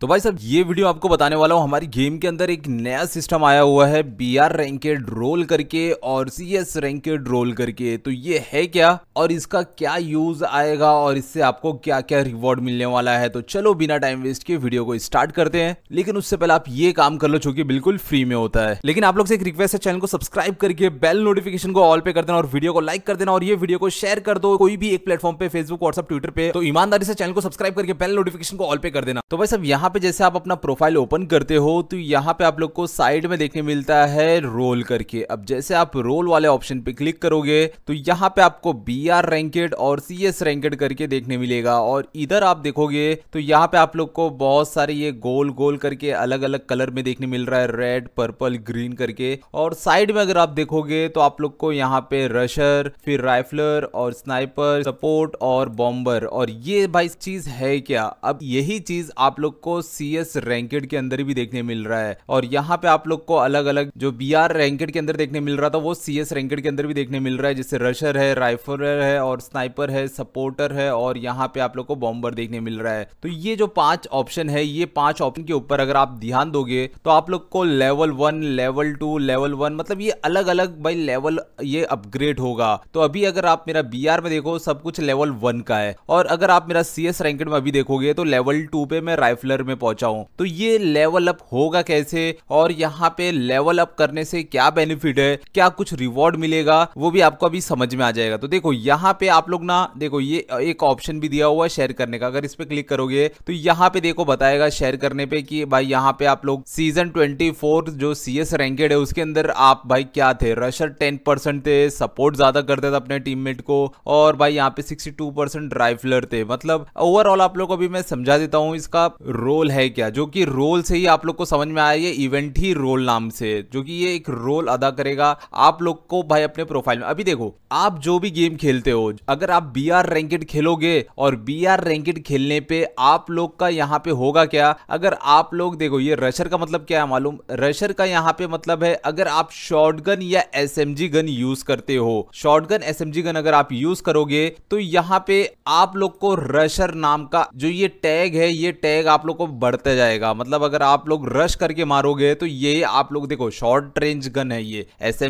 तो भाई साहब ये वीडियो आपको बताने वाला हूँ हमारी गेम के अंदर एक नया सिस्टम आया हुआ है बी आर रैंकेड रोल करके और सी एस रैंकेड रोल करके तो ये है क्या और इसका क्या यूज आएगा और इससे आपको क्या क्या रिवॉर्ड मिलने वाला है तो चलो बिना टाइम वेस्ट के वीडियो को स्टार्ट करते हैं लेकिन उससे पहले आप ये काम कर लो जो कि बिल्कुल फ्री में होता है लेकिन आप लोग से एक रिक्वेस्ट है चैनल को सब्सक्राइब करके बेल नोटिफिकेशन को ऑल पे कर देना और वीडियो को लाइक कर देना और ये वीडियो को शेयर कर दो कोई भी एक प्लेटफॉर्म पे फेसबुक व्हाट्सअप ट्विटर पे तो ईमानदारी से चैनल को सब्सक्राइब करके बेल नोटिफिकेशन को ऑल पे कर देना तो भाई सब यहाँ यहाँ पे जैसे आप अपना प्रोफाइल ओपन करते हो तो यहाँ पे आप लोग को साइड में देखने मिलता है रोल करके अब जैसे आप रोल वाले ऑप्शन पे क्लिक करोगे तो यहाँ पे आपको बी आर रैंकेड और सी एस रैंकेड करके देखने मिलेगा और इधर आप देखोगे तो यहाँ पे आप लोग को बहुत सारे ये गोल गोल करके अलग अलग कलर में देखने मिल रहा है रेड पर्पल ग्रीन करके और साइड में अगर आप देखोगे तो आप लोग को यहाँ पे रशर फिर राइफलर और स्नाइपर सपोर्ट और बॉम्बर और ये भाई चीज है क्या अब यही चीज आप लोग को सी एस रैंकेड के अंदर भी देखने मिल रहा है और यहाँ पे आप लोग को अलग अलग जो बी आर रैंकेड के अंदर देखने मिल रहा था वो सी एस रैंकेड के अंदर भी देखने मिल रहा है जैसे रशर है राइफलर है और स्नाइपर है सपोर्टर है और यहाँ पे आप लोग को बॉम्बर देखने मिल रहा है तो ये जो पांच ऑप्शन है ये पांच ऑप्शन के ऊपर अगर आप ध्यान दोगे तो आप लोग को level one level two level one मतलब ये अलग अलग भाई लेवल ये अपग्रेड होगा तो अभी अगर आप मेरा बी आर में देखो सब कुछ लेवल वन का है और अगर आप मेरा सी एस रैंकेड में अभी देखोगे तो लेवल टू पे मैं राइफलर में पहुंचा हूं तो ये लेवल अप होगा कैसे और यहाँ पे लेवल अप करने से क्या बेनिफिट है क्या कुछ रिवॉर्ड मिलेगा वो भी आपको अभी समझ में आ जाएगा तो देखो यहाँ पे आप लोग ना देखो ये एक ऑप्शन भी दिया हुआ है शेयर करने का अगर इस पे क्लिक करोगे तो यहाँ पे देखो बताएगा शेयर करने पे कि भाई यहाँ पे आप लोग सीजन 24 जो सी एस रैंकेड है उसके अंदर आप भाई क्या थे रशर 10 परसेंट थे सपोर्ट ज्यादा करते थे अपने टीममेट को और भाई यहाँ पे सिक्सटी परसेंट राइफलर थे मतलब ओवरऑल आप लोग को भी मैं समझा देता हूँ इसका रोल रोल है क्या जो कि रोल से ही आप लोग को समझ में आया ये इवेंट ही रोल नाम से जो कि ये एक रोल अदा करेगा आप लोग को भाई अपने प्रोफाइल में अभी देखो आप जो भी गेम खेलते हो अगर आप बी आर रैंकेड खेलोगे और बी आर रैंकेड खेलने पे आप लोग का यहाँ पे होगा क्या अगर आप लोग देखो ये रशर का मतलब क्या है मालूम रशर का यहाँ पे मतलब है अगर आप शॉर्ट गन या एस गन यूज करते हो शॉर्ट गन एस गन अगर आप यूज करोगे तो यहाँ पे आप लोग को रशर नाम का जो ये टैग है ये टैग आप लोग को बढ़ते जाएगा मतलब अगर आप लोग रश करके मारोगे तो ये आप लोग देखो शॉर्ट रेंज गन है ये एस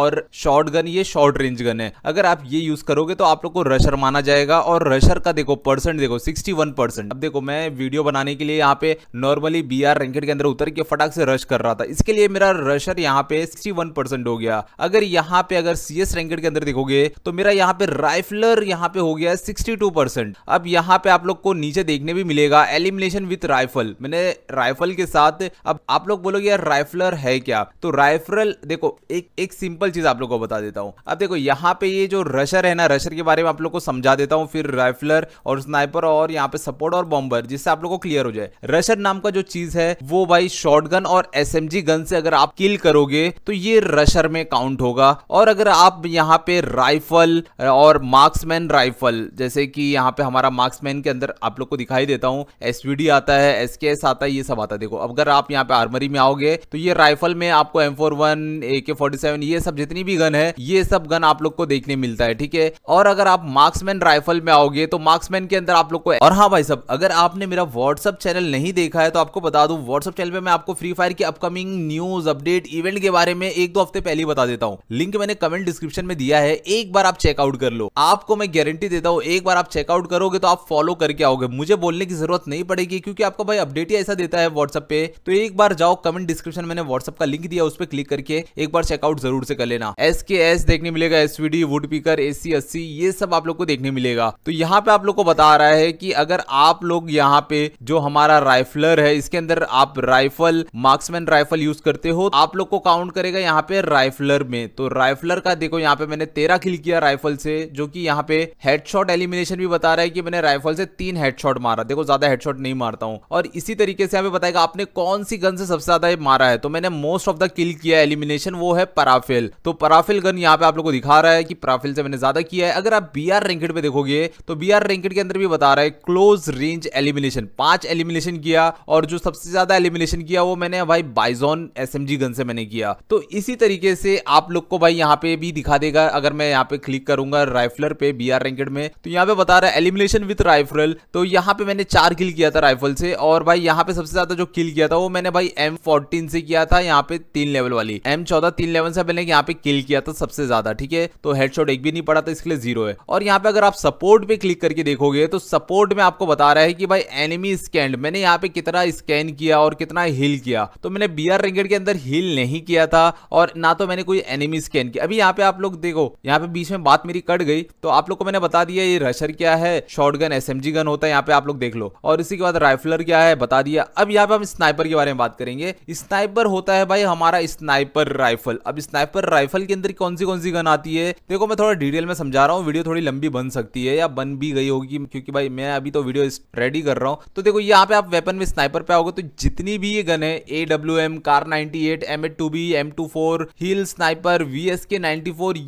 और शॉर्ट गन ये शॉर्ट रेंज गन है अगर आप ये यूज करोगे तो आप लोग को रशर माना जाएगा और रशर का देखो परसेंट देखो सिक्सटी अब देखो मैं वीडियो बनाने के लिए यहाँ पे नॉर्मली बी आर के अंदर उतर के फटाक से रश कर रहा था इसके लिए मेरा रशर यहाँ पे सिक्सटी हो गया अगर यहाँ पे अगर सी एस के अंदर देखोगे तो मेरा यहाँ पे राइफलर यहाँ पे हो गया सिक्सटी अब यहाँ पे आप लोग को नीचे देखने भी मिलेगा एलिमिनेशन विथ राइफल मैंने राइफल के साथ अब आप लोग बोलोगे यार राइफलर है क्या तो राइफल देखो एक एक सिंपल चीज आप लोग को बता देता हूँ अब देखो यहाँ पे ये जो रशर है ना रशर के बारे में आप लोग को समझा देता हूँ फिर राइफलर और स्नाइपर और यहाँ पे सपोर्ट और बॉम्बर जिससे आप लोग को क्लियर हो जाए रशर नाम का जो चीज है वो भाई शॉर्ट और एस गन से अगर आप किल करोगे तो ये रशर में काउंट होगा और अगर आप यहाँ पे राइफल और मार्क्समैन राइफल जैसे कि यहाँ पे हमारा मार्क्समैन के अंदर आप लोग को दिखाई देता हूँ एसवीडी आता है है एस के एस आता है ये सब आता है देखो अगर आप यहाँ पे आर्मरी में आओगे तो ये राइफल में आपको एम फोर वन ए के फोर्टी सेवन ये सब जितनी भी गन है ये सब गन आप लोग को देखने मिलता है ठीक है और अगर आप मार्क्समैन राइफल में आओगे तो मार्क्समैन के अंदर आप लोग को और हाँ भाई सब अगर आपने मेरा व्हाट्सअप चैनल नहीं देखा है तो आपको बता दू व्हाट्सअप चैनल पे मैं आपको फ्री फायर की अपकमिंग न्यूज अपडेट इवेंट के बारे में एक दो हफ्ते पहले ही बता देता हूँ लिंक मैंने कमेंट डिस्क्रिप्शन में दिया है एक बार आप चेकआउट कर लो आपको मैं गारंटी देता हूँ एक बार आप चेकआउट करोगे तो आप फॉलो करके आओगे मुझे बोलने की जरूरत नहीं पड़ेगी क्योंकि आपको भाई अपडेट ही ऐसा देता है व्हाट्सअप पे तो एक बार जाओ कमेंट डिस्क्रिप्शन मैंने व्हाट्सअप का लिंक दिया उस पर क्लिक करके एक बार चेकआउट जरूर से कर लेना एस के एस देखने मिलेगा S V woodpecker S C अस्सी ये सब आप लोग को देखने मिलेगा तो यहाँ पे आप लोग को बता रहा है की अगर आप लोग यहाँ पे जो हमारा राइफलर है इसके अंदर आप राइफल मार्क्समैन राइफल यूज करते हो आप लोग को काउंट करेगा यहाँ पे राइफलर में तो राइफलर का देखो यहाँ पे मैंने तेरह किल किया राइफल से जो कि यहाँ पे हेडशॉट एलिमिनेशन भी बता रहा है कि मैंने राइफल से तीन हेडशॉट मारा देखो ज्यादा हेडशॉट नहीं मारता हूँ और इसी तरीके से हमें बताएगा आपने कौन सी गन से सबसे ज्यादा मारा है तो मैंने मोस्ट ऑफ द किल किया एलिमिनेशन वो है पराफिल तो पराफिल गन यहाँ पे आप लोग को दिखा रहा है कि पराफिल से मैंने ज्यादा किया है अगर आप बी आर रैंकेड पे देखोगे तो बी आर रैंकेड के अंदर भी बता रहा है क्लोज रेंज एलिमिनेशन पांच एलिमिनेशन किया और जो सबसे ज्यादा एलिमिनेशन किया वो मैंने भाई बाइजोन एस गन से मैंने किया तो इसी तरीके से आप लोग को भाई यहाँ पे भी दिखा देगा अगर मैं यहाँ पे क्लिक करूंगा राइफलर पे बी आर रैंकेड में तो यहाँ पे बता रहा है एलिमिनेशन विथ राइफल तो यहाँ पे मैंने चार किल किया था राइफल से और भाई यहाँ पे सबसे ज्यादा जो किल किया था वो मैंने भाई एम फोर्टीन से किया था यहाँ पे तीन लेवल वाली एम चौदह तीन लेवल से मैंने यहाँ पे किल किया था सबसे ज्यादा ठीक है तो हेडशॉट एक भी नहीं पड़ा था इसके लिए जीरो है और यहाँ पे अगर आप सपोर्ट पे क्लिक करके देखोगे तो सपोर्ट में आपको बता रहा है कि भाई एनिमी स्कैंड मैंने यहाँ पे कितना स्कैन किया और कितना हिल किया तो मैंने बी आर रैंकेड के अंदर हिल नहीं किया था और ना तो मैंने कोई एनिमी स्कैन किया अभी यहाँ पे आप लोग देखो यहाँ पे बीच में बात मेरी कट गई तो आप लोग को मैंने बता दिया ये रशर क्या है शॉर्ट गन एस गन होता है यहाँ पे आप लोग देख लो और इसी के बाद राइफलर स्नाइपर क्या है बता दिया अब यहाँ पे हम स्नाइपर के बारे में बात करेंगे स्नाइपर होता है भाई हमारा स्नाइपर राइफल अब स्नाइपर राइफल के अंदर कौन सी कौन सी गन आती है देखो मैं थोड़ा डिटेल में समझा रहा हूँ वीडियो थोड़ी लंबी बन सकती है या बन भी गई होगी क्योंकि भाई मैं अभी तो वीडियो रेडी कर रहा हूँ तो देखो यहाँ पे आप वेपन में स्नाइपर पे आओगे तो जितनी भी ये गन है A W M Kar ninety eight hill sniper V S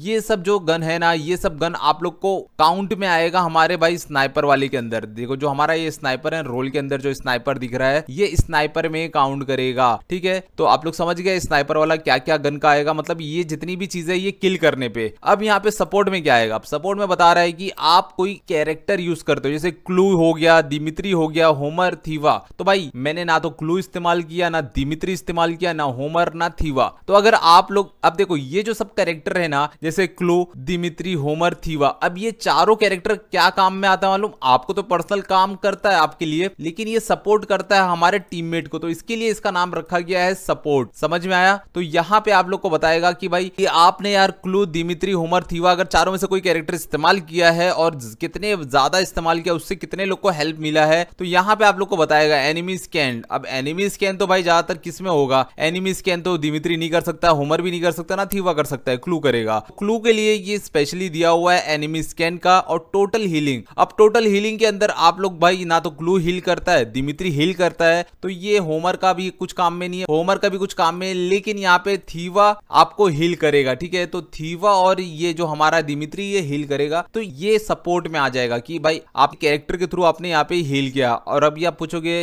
ये सब जो गन है ना ये सब गन आप लोग को काउंट में आएगा हमारे भाई स्नाइपर वाले के अंदर देखो जो हमारा ये स्नाइपर है रोल के अंदर जो स्नाइपर दिख रहा है ये स्नाइपर में काउंट करेगा ठीक है तो आप लोग समझ गए स्नाइपर वाला क्या क्या गन का आएगा मतलब ये जितनी भी चीजें ये किल करने पे अब यहाँ पे सपोर्ट में क्या आएगा सपोर्ट में बता रहा है कि आप कोई कैरेक्टर यूज करते हो जैसे क्लू हो गया दिमित्री हो गया होमर थीवा तो भाई मैंने ना तो क्लू इस्तेमाल किया ना दिमित्री इस्तेमाल किया ना होमर ना थीवा तो अगर आप लोग अब देखो ये जो सब कैरेक्टर है ना जैसे क्लू दिमित्री होमर थीवा अब ये चारों कैरेक्टर क्या काम में आता है मालूम आपको तो पर्सनल काम करता है आपके लिए लेकिन ये सपोर्ट करता है हमारे टीममेट को तो इसके लिए इसका नाम रखा गया है सपोर्ट समझ में आया तो यहाँ पे आप लोग को बताएगा कि भाई कि आपने यार क्लू दिमित्री होमर थीवा अगर चारों में से कोई कैरेक्टर इस्तेमाल किया है और कितने ज्यादा इस्तेमाल किया उससे कितने लोग को हेल्प मिला है तो यहाँ पे आप लोग को बताएगा एनिमी स्कैन अब एनिमी स्कैन तो भाई ज्यादातर किसमें होगा एनिमी स्कैन तो दिमित्री नहीं कर सकता होमर भी नहीं कर सकता ना थीवा कर सकता है क्लू करेगा क्लू के लिए ये स्पेशली दिया हुआ है एनिमी स्कैन का और टोटल हीलिंग अब टोटल हीलिंग के अंदर आप लोग भाई ना तो क्लू हील करता है दिमित्री हिल करता है तो ये होमर का भी कुछ काम में नहीं है होमर का भी कुछ काम में लेकिन यहाँ पे थीवा आपको हिल करेगा ठीक है तो थीवा और ये जो हमारा दिमित्री ये हिल करेगा तो ये सपोर्ट में आ जाएगा कि भाई आप कैरेक्टर के थ्रू आपने यहाँ पे हिल किया और अभी आप पूछोगे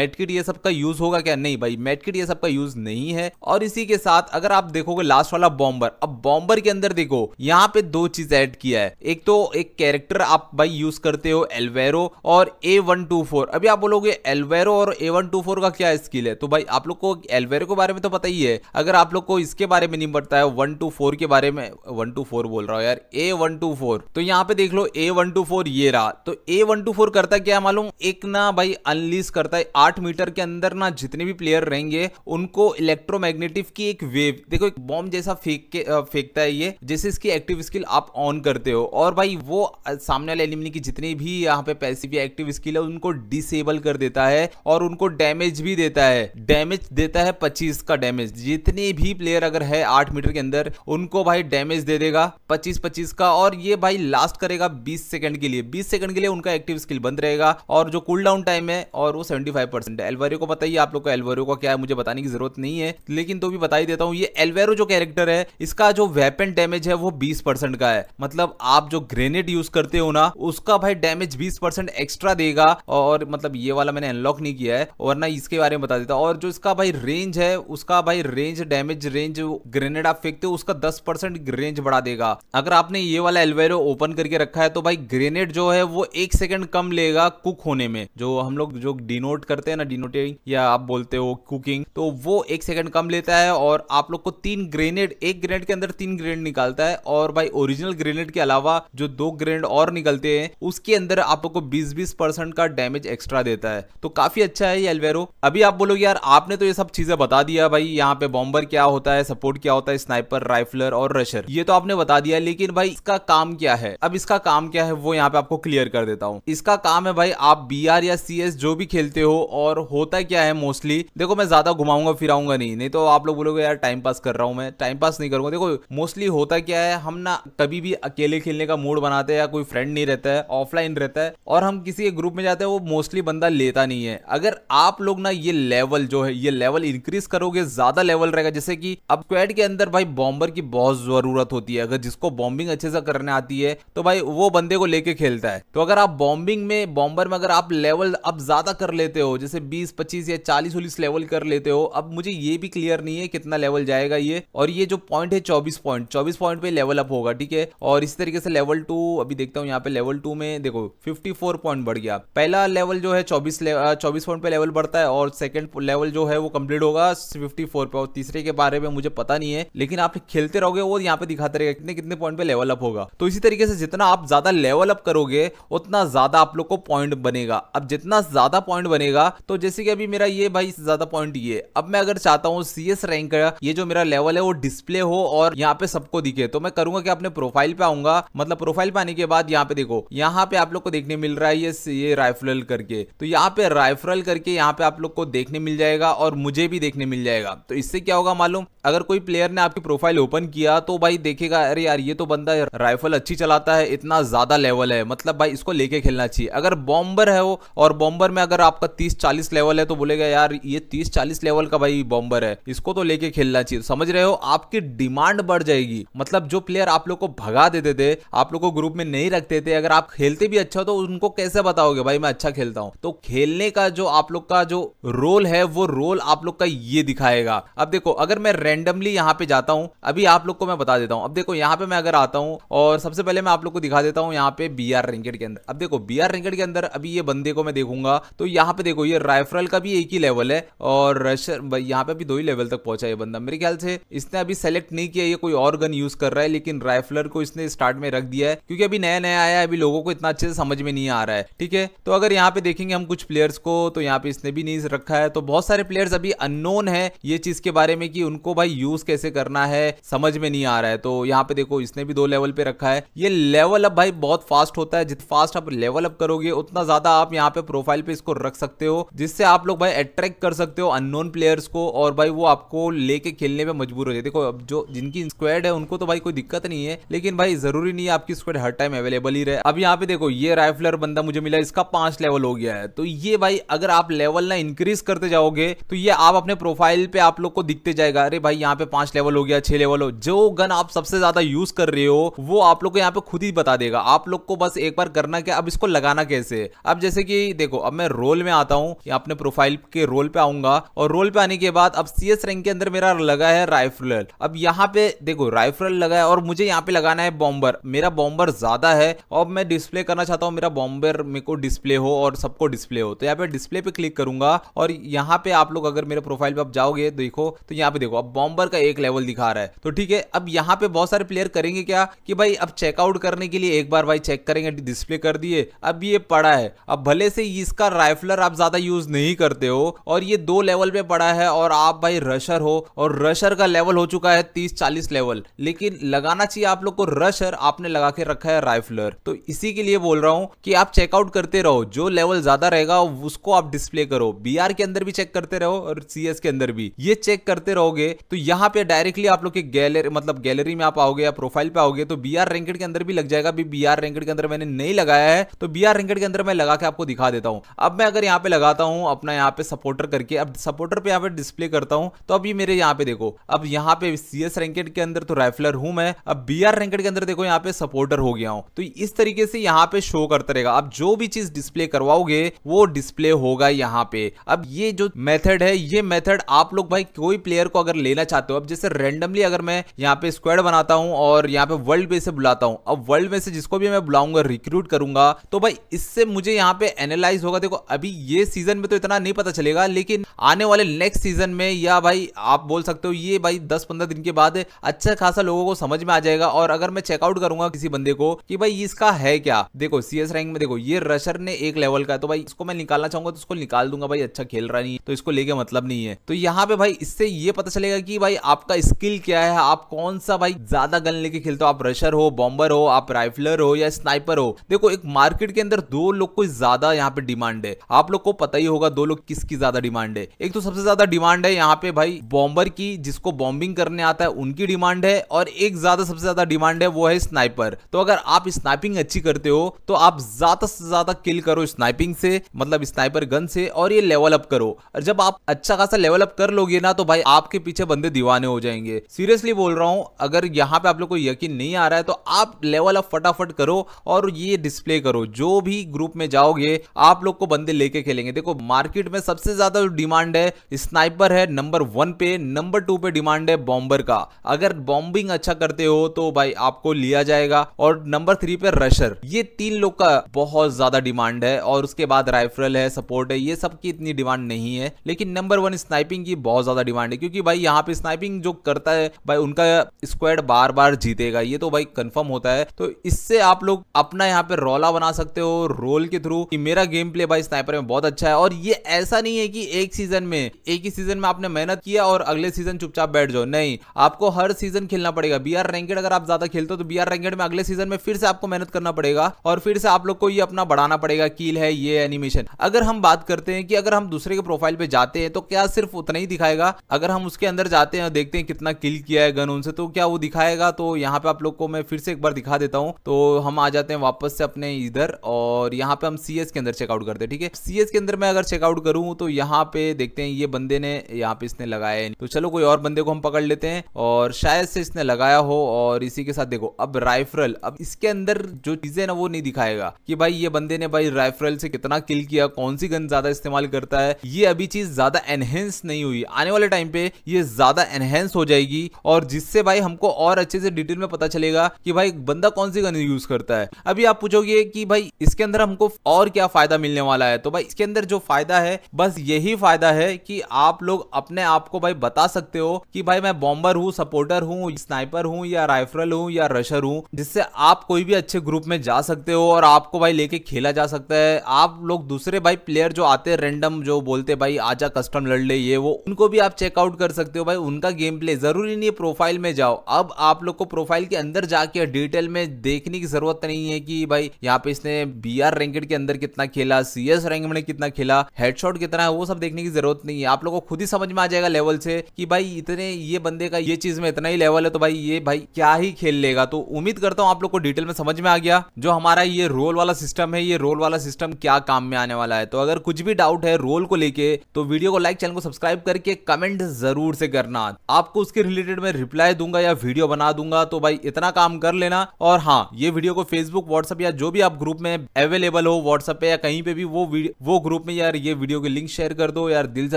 मेटकिट ये सब का यूज होगा क्या नहीं भाई मेटकिट ये सब का यूज नहीं है और इसी के साथ अगर आप देखोगे लास्ट वाला बॉम्बर अब बॉम्बर के अंदर देखो यहाँ पे दो चीज ऐड किया है एक तो एक कैरेक्टर आप भाई यूज करते हो एलवेरो और ए वन टू फोर अभी आप बोलोगे पूछोगे एलवेरो और ए वन टू फोर का क्या स्किल है तो भाई आप लोग को एलवेरो के बारे में तो पता ही है अगर आप लोग को इसके बारे में नहीं पता है वन टू फोर के बारे में वन टू फोर बोल रहा हूँ यार ए वन टू फोर तो यहाँ पे देख लो ए वन टू फोर ये रहा तो ए वन टू फोर करता क्या मालूम एक ना भाई अनलिस करता है आठ मीटर के अंदर ना जितने भी प्लेयर रहेंगे उनको इलेक्ट्रोमैग्नेटिव की एक वेव देखो एक बॉम्ब जैसा फेंक के फेंकता है ये जैसे इसकी एक्टिव स्किल आप ऑन करते हो और भाई वो सामने वाले एलिमिनी की जितनी भी यहाँ पे पैसिव एक्टिव स्किल है उनको डिसेबल कर कर देता है और उनको डैमेज भी देता है डैमेज देता है पच्चीस का डैमेज जितने भी प्लेयर अगर है आठ मीटर के अंदर उनको भाई डैमेज दे देगा पच्चीस पच्चीस का और ये भाई लास्ट करेगा बीस सेकंड के लिए बीस सेकंड के लिए उनका एक्टिव स्किल बंद रहेगा और जो कूल डाउन टाइम है और वो सेवेंटी फाइव परसेंट एलवेरो को बताइए आप लोग को एलवेरो का क्या है मुझे बताने की जरूरत नहीं है लेकिन तो भी बता ही देता हूँ ये एलवेरो जो कैरेक्टर है इसका जो वेपन डैमेज है वो बीस परसेंट का है मतलब आप जो ग्रेनेड यूज करते हो ना उसका भाई डैमेज बीस परसेंट एक्स्ट्रा देगा और मतलब ये वाला वाला मैंने अनलॉक नहीं किया है वरना इसके बारे में बता देता और जो इसका भाई रेंज है उसका भाई रेंज डैमेज रेंज ग्रेनेड आप फेंकते हो उसका दस परसेंट रेंज बढ़ा देगा अगर आपने ये वाला एलवेरो ओपन करके रखा है तो भाई ग्रेनेड जो है वो एक सेकंड कम लेगा कुक होने में जो हम लोग जो डिनोट करते हैं ना डिनोटिंग या आप बोलते हो कुकिंग तो वो एक सेकंड कम लेता है और आप लोग को तीन ग्रेनेड एक ग्रेनेड के अंदर तीन ग्रेनेड निकालता है और भाई ओरिजिनल ग्रेनेड के अलावा जो दो ग्रेनेड और निकलते हैं उसके अंदर आप लोग को बीस बीस परसेंट का डैमेज एक्स्ट्रा देता है है तो काफी अच्छा है ये एलवेरो अभी आप बोलोगे यार आपने तो ये सब चीजें बता दिया भाई यहाँ पे बॉम्बर क्या होता है सपोर्ट क्या होता है स्नाइपर राइफलर और रशर ये तो आपने बता दिया लेकिन भाई इसका काम क्या है अब इसका काम क्या है वो यहाँ पे आपको क्लियर कर देता हूँ इसका काम है भाई आप बी या सी जो भी खेलते हो और होता क्या है मोस्टली देखो मैं ज्यादा घुमाऊंगा फिराऊंगा नहीं नहीं तो आप लोग बोलोगे यार टाइम पास कर रहा हूँ मैं टाइम पास नहीं करूंगा देखो मोस्टली होता क्या है हम ना कभी भी अकेले खेलने का मूड बनाते हैं या कोई फ्रेंड नहीं रहता है ऑफलाइन रहता है और हम किसी के ग्रुप में जाते हैं वो मोस्टली बंदा ले देता नहीं है अगर आप लोग ना ये लेवल जो है ये लेवल इंक्रीज करोगे ज्यादा लेवल रहेगा जैसे कि अब क्वेड के अंदर भाई बॉम्बर की बहुत जरूरत होती है अगर जिसको बॉम्बिंग अच्छे से करने आती है तो भाई वो बंदे को लेके खेलता है तो अगर आप बॉम्बिंग में बॉम्बर में अगर आप लेवल अब ज्यादा कर लेते हो जैसे बीस पच्चीस या चालीस उलीस लेवल कर लेते हो अब मुझे ये भी क्लियर नहीं है कितना लेवल जाएगा ये और ये जो पॉइंट है चौबीस पॉइंट चौबीस पॉइंट पे लेवल अप होगा ठीक है और इस तरीके से लेवल टू अभी देखता हूँ यहाँ पे लेवल टू में देखो फिफ्टी पॉइंट बढ़ गया पहला लेवल जो है चौबीस चौबीस चौबीस पॉइंट पे लेवल बढ़ता है और सेकंड लेवल जो है वो कंप्लीट होगा फिफ्टी फोर पे और तीसरे के बारे में मुझे पता नहीं है लेकिन आप खेलते रहोगे वो यहाँ पे दिखाते रहेगा कितने कितने पॉइंट पे लेवल अप होगा तो इसी तरीके से जितना आप ज्यादा लेवल अप करोगे उतना ज्यादा आप लोग को पॉइंट बनेगा अब जितना ज्यादा पॉइंट बनेगा तो जैसे कि अभी मेरा ये भाई ज्यादा पॉइंट ये अब मैं अगर चाहता हूँ सी रैंक का ये जो मेरा लेवल है वो डिस्प्ले हो और यहाँ पे सबको दिखे तो मैं करूंगा कि अपने प्रोफाइल पे आऊंगा मतलब प्रोफाइल पे आने के बाद यहाँ पे देखो यहाँ पे आप लोग को देखने मिल रहा है ये ये राइफल करके तो यहाँ यहाँ पे राइफरल करके यहाँ पे आप लोग को देखने मिल जाएगा और मुझे भी देखने मिल जाएगा तो इससे क्या होगा मालूम अगर कोई प्लेयर ने आपकी प्रोफाइल ओपन किया तो भाई देखेगा अरे यार ये तो बंदा राइफल अच्छी चलाता है इतना ज्यादा लेवल है मतलब भाई इसको लेके खेलना चाहिए अगर बॉम्बर है वो और बॉम्बर में अगर आपका तीस चालीस लेवल है तो बोलेगा यार ये तीस चालीस लेवल का भाई बॉम्बर है इसको तो लेके खेलना चाहिए तो समझ रहे हो आपकी डिमांड बढ़ जाएगी मतलब जो प्लेयर आप लोग को भगा देते थे आप लोग को ग्रुप में नहीं रखते थे अगर आप खेलते भी अच्छा हो तो उनको कैसे बताओगे भाई मैं अच्छा खेलता हूँ तो खेलने का जो आप लोग का जो रोल है वो रोल आप लोग का ये दिखाएगा अब देखो अगर मैं रेंडमली यहाँ पे जाता हूँ अभी आप लोग को मैं बता देता हूँ अब देखो यहाँ पे मैं अगर आता हूँ और सबसे पहले मैं आप लोग को दिखा देता हूँ यहाँ पे बी आर रैंकेट के अंदर अब देखो बी आर रैंकेट के अंदर अभी ये बंदे को मैं देखूंगा तो यहाँ पे देखो ये राइफल का भी एक ही लेवल है और रशर यहाँ पे अभी दो ही लेवल तक पहुंचा ये बंदा मेरे ख्याल से इसने अभी सेलेक्ट नहीं किया ये कोई और गन यूज कर रहा है लेकिन राइफलर को इसने स्टार्ट में रख दिया है क्योंकि अभी नया नया आया है अभी लोगों को इतना अच्छे से समझ में नहीं आ रहा है ठीक है तो अगर यहाँ पे देखेंगे हम कुछ कुछ प्लेयर्स को तो यहाँ पे इसने भी नहीं रखा है तो बहुत सारे प्लेयर्स अभी अननोन है ये चीज के बारे में कि उनको भाई यूज कैसे करना है समझ में नहीं आ रहा है तो यहाँ पे देखो इसने भी दो लेवल पे रखा है ये लेवल अप भाई बहुत फास्ट होता है जितना फास्ट आप लेवल अप करोगे उतना ज्यादा आप यहाँ पे प्रोफाइल पे इसको रख सकते हो जिससे आप लोग भाई अट्रैक्ट कर सकते हो अननोन प्लेयर्स को और भाई वो आपको लेके खेलने में मजबूर हो जाए देखो अब जो जिनकी स्क्वाड है उनको तो भाई कोई दिक्कत नहीं है लेकिन भाई जरूरी नहीं है आपकी स्क्वाड हर टाइम अवेलेबल ही रहे अब यहाँ पे देखो ये राइफलर बंदा मुझे मिला इसका पांच लेवल हो गया है तो ये भाई अगर आप लेवल ना इंक्रीज करते जाओगे तो ये आप अपने प्रोफाइल पे आप लोग को दिखते जाएगा अरे भाई यहाँ पे पांच लेवल हो गया छह लेवल हो जो गन आप सबसे ज्यादा यूज कर रहे हो वो आप लोग को यहाँ पे खुद ही बता देगा आप लोग को बस एक बार करना क्या अब इसको लगाना कैसे अब जैसे कि देखो अब मैं रोल में आता हूँ अपने प्रोफाइल के रोल पे आऊंगा और रोल पे आने के बाद अब सी रैंक के अंदर मेरा लगा है राइफल अब यहाँ पे देखो राइफल लगा है और मुझे यहाँ पे लगाना है बॉम्बर मेरा बॉम्बर ज्यादा है और मैं डिस्प्ले करना चाहता हूँ मेरा बॉम्बर मेरे को डिस्प्ले हो और सबको डिस्प्ले डिस्प्ले हो तो यहाँ पे डिस्प्ले पे क्लिक करूंगा और यहाँ पे आप लोग अगर मेरे प्रोफाइल पे आप जाओगे देखो तो यहाँ पे देखो अब बॉम्बर का एक लेवल दिखा रहा है तो ठीक है अब यहाँ पे बहुत सारे प्लेयर करेंगे क्या कि भाई अब चेकआउट करने के लिए एक बार भाई चेक करेंगे डिस्प्ले कर दिए अब ये पड़ा है अब भले से इसका राइफलर आप ज्यादा यूज नहीं करते हो और ये दो लेवल पे पड़ा है और आप भाई रशर हो और रशर का लेवल हो चुका है तीस चालीस लेवल लेकिन लगाना चाहिए आप लोग को रशर आपने लगा के रखा है राइफलर तो इसी के लिए बोल रहा हूँ कि आप चेकआउट करते रहो जो लेवल ज्यादा रहेगा रहेगा उसको आप डिस्प्ले करो बी के अंदर भी चेक करते रहो और सी के अंदर भी ये चेक करते रहोगे तो यहाँ पे डायरेक्टली आप लोग के गैलरी मतलब गैलरी में आप आओगे या प्रोफाइल पे आओगे तो बी आर के अंदर भी लग जाएगा बी आर के अंदर मैंने नहीं लगाया है तो बी आर के अंदर मैं लगा के आपको दिखा देता हूँ अब मैं अगर यहाँ पे लगाता हूँ अपना यहाँ पे सपोर्टर करके अब सपोर्टर पे यहाँ पे डिस्प्ले करता हूँ तो अब ये मेरे यहाँ पे देखो अब यहाँ पे सी एस के अंदर तो राइफलर हूं मैं अब बी आर के अंदर देखो यहाँ पे सपोर्टर हो गया हूँ तो इस तरीके से यहाँ पे शो करता रहेगा अब जो भी चीज डिस्प्ले करवाओगे वो वो डिस्प्ले होगा यहाँ पे अब ये जो मेथड है ये मेथड आप लोग भाई कोई प्लेयर को अगर लेना चाहते हो अब जैसे रेंडमली अगर मैं यहाँ पे स्क्वाड बनाता हूँ और यहाँ पे वर्ल्ड में से बुलाता हूँ अब वर्ल्ड में से जिसको भी मैं बुलाऊंगा रिक्रूट करूंगा तो भाई इससे मुझे यहाँ पे एनालाइज होगा देखो अभी ये सीजन में तो इतना नहीं पता चलेगा लेकिन आने वाले नेक्स्ट सीजन में या भाई आप बोल सकते हो ये भाई दस पंद्रह दिन के बाद अच्छा खासा लोगों को समझ में आ जाएगा और अगर मैं चेकआउट करूंगा किसी बंदे को कि भाई इसका है क्या देखो सीएस रैंक में देखो ये रशर ने एक लेवल का तो भाई इसको मैं निकालना चाहूंगा तो उसको निकाल दूंगा भाई अच्छा खेल रहा नहीं तो इसको लेके मतलब नहीं है तो यहाँ पे भाई इससे ये पता चलेगा कि भाई आपका स्किल क्या है आप कौन सा भाई ज्यादा गन लेके खेलते हो आप रशर हो बॉम्बर हो आप राइफलर हो या स्नाइपर हो देखो एक मार्केट के अंदर दो लोग को ज्यादा यहाँ पे डिमांड है आप लोग को पता ही होगा दो लोग किसकी ज्यादा डिमांड है एक तो सबसे ज्यादा डिमांड है यहाँ पे भाई बॉम्बर की जिसको बॉम्बिंग करने आता है उनकी डिमांड है और एक ज्यादा सबसे ज्यादा डिमांड है वो है स्नाइपर तो अगर आप स्नाइपिंग अच्छी करते हो तो आप ज्यादा से ज्यादा किल करो स्नाइपिंग से मतलब स्नाइपर गन से और ये लेवल अप करो और जब आप अच्छा खासा लेवल अप कर लोगे ना तो भाई आपके पीछे बंदे दीवाने हो जाएंगे सीरियसली बोल रहा हूँ अगर यहाँ पे आप लोग को यकीन नहीं आ रहा है तो आप लेवल अप फटाफट करो और ये डिस्प्ले करो जो भी ग्रुप में जाओगे आप लोग को बंदे लेके खेलेंगे देखो मार्केट में सबसे ज्यादा डिमांड है स्नाइपर है नंबर वन पे नंबर टू पे डिमांड है बॉम्बर का अगर बॉम्बिंग अच्छा करते हो तो भाई आपको लिया जाएगा और नंबर थ्री पे रशर ये तीन लोग का बहुत ज्यादा डिमांड है और उसके बाद राय राइफल है सपोर्ट है ये सब की इतनी डिमांड नहीं है लेकिन नंबर वन स्नाइपिंग की बहुत ज्यादा डिमांड है क्योंकि भाई यहाँ पे स्नाइपिंग जो करता है भाई उनका स्क्वाड बार बार जीतेगा ये तो भाई कंफर्म होता है तो इससे आप लोग अपना यहाँ पे रोला बना सकते हो रोल के थ्रू कि मेरा गेम प्ले भाई स्नाइपर में बहुत अच्छा है और ये ऐसा नहीं है कि एक सीजन में एक ही सीजन में आपने मेहनत किया और अगले सीजन चुपचाप बैठ जाओ नहीं आपको हर सीजन खेलना पड़ेगा बी आर रैंकेड अगर आप ज्यादा खेलते हो तो बी आर रैंकेड में अगले सीजन में फिर से आपको मेहनत करना पड़ेगा और फिर से आप लोग को ये अपना बढ़ाना पड़ेगा कील है ये एनिमे इन्फॉर्मेशन अगर हम बात करते हैं कि अगर हम दूसरे के प्रोफाइल पे जाते हैं तो क्या सिर्फ उतना ही दिखाएगा अगर हम उसके अंदर जाते हैं और देखते हैं कितना किल किया है गन उनसे तो क्या वो दिखाएगा तो यहाँ पे आप लोग को मैं फिर से एक बार दिखा देता हूँ तो हम आ जाते हैं वापस से अपने इधर और यहाँ पे हम सी के अंदर चेकआउट करते हैं ठीक है सी के अंदर मैं अगर चेकआउट करूँ तो यहाँ पे देखते हैं ये बंदे ने यहाँ पे इसने लगाया तो चलो कोई और बंदे को हम पकड़ लेते हैं और शायद से इसने लगाया हो और इसी के साथ देखो अब राइफरल अब इसके अंदर जो चीजें ना वो नहीं दिखाएगा कि भाई ये बंदे ने भाई राइफरल से कितना किल किल किया कौन सी गन ज्यादा इस्तेमाल करता है ये अभी चीज ज्यादा एनहेंस नहीं हुई आने वाले टाइम पे ये ज्यादा एनहेंस हो जाएगी और जिससे भाई हमको और अच्छे से डिटेल में पता चलेगा कि भाई बंदा कौन सी गन यूज करता है अभी आप पूछोगे कि भाई इसके अंदर हमको और क्या फायदा मिलने वाला है तो भाई इसके अंदर जो फायदा है बस यही फायदा है कि आप लोग अपने आप को भाई बता सकते हो कि भाई मैं बॉम्बर हूँ सपोर्टर हूँ स्नाइपर हूँ या राइफल हूँ या रशर हूँ जिससे आप कोई भी अच्छे ग्रुप में जा सकते हो और आपको भाई लेके खेला जा सकता है आप लोग दूसरे भाई प्लेयर जो आते हैं रेंडम जो बोलते भाई आजा कस्टम लड़ ले ये वो उनको भी आप चेकआउट कर सकते हो भाई उनका गेम प्ले जरूरी नहीं है प्रोफाइल में जाओ अब आप लोग को प्रोफाइल के अंदर जाके डिटेल में देखने की जरूरत नहीं है कि भाई यहाँ पे इसने बी आर के अंदर कितना खेला सी एस रैंक में कितना खेला हेडशॉट कितना है वो सब देखने की जरूरत नहीं है आप लोग को खुद ही समझ में आ जाएगा लेवल से कि भाई इतने ये बंदे का ये चीज में इतना ही लेवल है तो भाई ये भाई क्या ही खेल लेगा तो उम्मीद करता हूँ आप लोग को डिटेल में समझ में आ गया जो हमारा ये रोल वाला सिस्टम है ये रोल वाला सिस्टम क्या काम में में आने वाला है तो अगर कुछ भी डाउट है रोल को लेके तो वीडियो को लाइक चैनल को सब्सक्राइब करके कमेंट जरूर से करना आपको उसके रिलेटेड में रिप्लाई दूंगा या वीडियो बना दूंगा तो भाई इतना काम कर लेना और हाँ ये वीडियो को फेसबुक व्हाट्सएप या जो भी आप ग्रुप में अवेलेबल हो व्हाट्सएप पे या कहीं पे भी वो वो ग्रुप में यार ये वीडियो की लिंक शेयर कर दो यार दिल से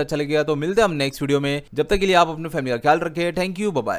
अच्छा लगेगा तो मिलते हैं हम नेक्स्ट वीडियो में जब तक के लिए आप अपने फैमिली का ख्याल रखें थैंक यू बाय